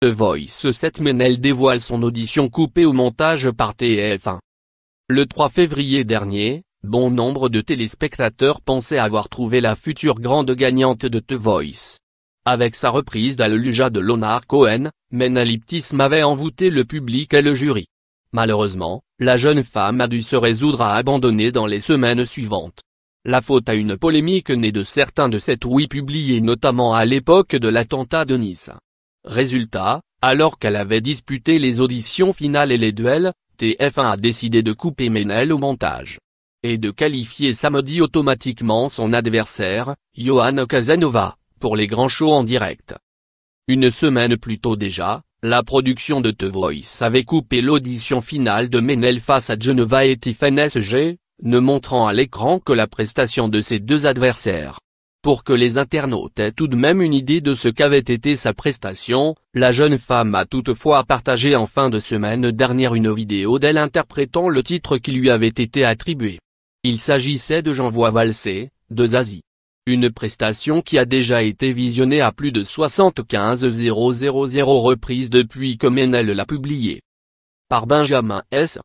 The Voice 7 Menel dévoile son audition coupée au montage par TF1. Le 3 février dernier, bon nombre de téléspectateurs pensaient avoir trouvé la future grande gagnante de The Voice. Avec sa reprise d'Aleluja de Lonar Cohen, Menaliptisme avait envoûté le public et le jury. Malheureusement, la jeune femme a dû se résoudre à abandonner dans les semaines suivantes. La faute à une polémique née de certains de ses tweets publiés notamment à l'époque de l'attentat de Nice. Résultat, alors qu'elle avait disputé les auditions finales et les duels, TF1 a décidé de couper Ménel au montage. Et de qualifier samedi automatiquement son adversaire, Johan Casanova, pour les grands shows en direct. Une semaine plus tôt déjà, la production de The Voice avait coupé l'audition finale de Ménel face à Geneva et Tiffany SG, ne montrant à l'écran que la prestation de ses deux adversaires pour que les internautes aient tout de même une idée de ce qu'avait été sa prestation, la jeune femme a toutefois partagé en fin de semaine dernière une vidéo d'elle interprétant le titre qui lui avait été attribué. Il s'agissait de Jean-Voix Valsé, de Zazie. Une prestation qui a déjà été visionnée à plus de 75 000 reprises depuis que Menel l'a publiée. Par Benjamin S.